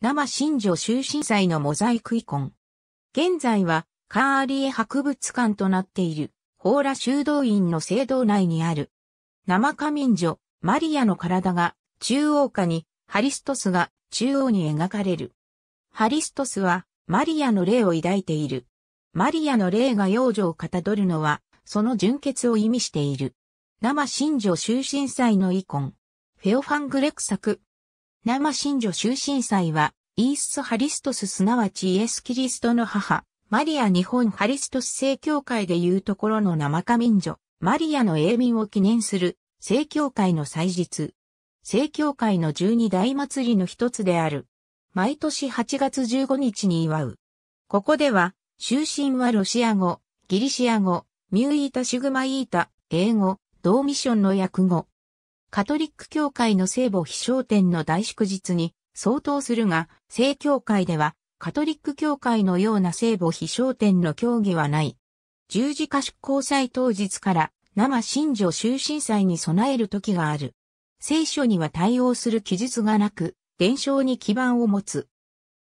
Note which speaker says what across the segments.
Speaker 1: 生新女終身祭のモザイク遺ン。現在は、カーリエ博物館となっている、ホーラ修道院の聖堂内にある、生花民女、マリアの体が、中央下に、ハリストスが中央に描かれる。ハリストスは、マリアの霊を抱いている。マリアの霊が幼女をかたどるのは、その純血を意味している。生新女終身祭の遺ン。フェオファン・グレク作、生神女終身祭は、イース・ハリストスすなわちイエス・キリストの母、マリア日本ハリストス正教会でいうところの生か。民女、マリアの永民を記念する、正教会の祭日。正教会の十二大祭りの一つである。毎年8月15日に祝う。ここでは、終身はロシア語、ギリシア語、ミューイータ・シグマイータ、英語、ドーミションの訳語、カトリック教会の聖母秘書店の大祝日に相当するが、聖教会ではカトリック教会のような聖母秘書店の教義はない。十字架執行祭当日から生信女終身祭に備える時がある。聖書には対応する記述がなく、伝承に基盤を持つ。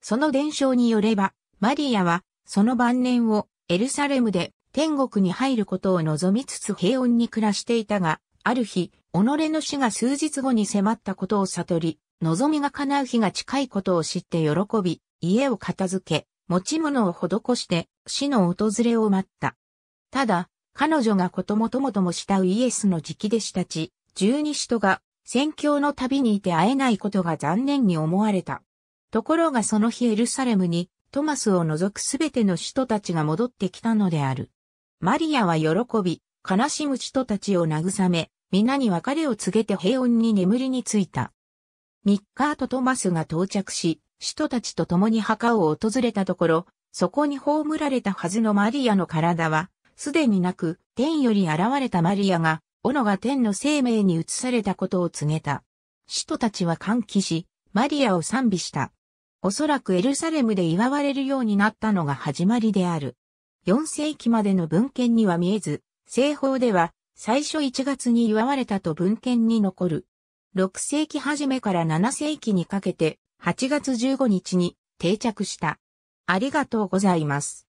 Speaker 1: その伝承によれば、マリアは、その晩年をエルサレムで天国に入ることを望みつつ平穏に暮らしていたが、ある日、己の死が数日後に迫ったことを悟り、望みが叶う日が近いことを知って喜び、家を片付け、持ち物を施して死の訪れを待った。ただ、彼女がこともともとも慕うイエスの直弟子たち、十二使徒が宣教の旅にいて会えないことが残念に思われた。ところがその日エルサレムにトマスを除くすべての使徒たちが戻ってきたのである。マリアは喜び、悲しむ人たちを慰め、皆に別れを告げて平穏に眠りについた。ミッカーとトマスが到着し、使徒たちと共に墓を訪れたところ、そこに葬られたはずのマリアの体は、すでになく、天より現れたマリアが、斧が天の生命に移されたことを告げた。使徒たちは歓喜し、マリアを賛美した。おそらくエルサレムで祝われるようになったのが始まりである。4世紀までの文献には見えず、西方では最初1月に祝われたと文献に残る。6世紀初めから7世紀にかけて8月15日に定着した。ありがとうございます。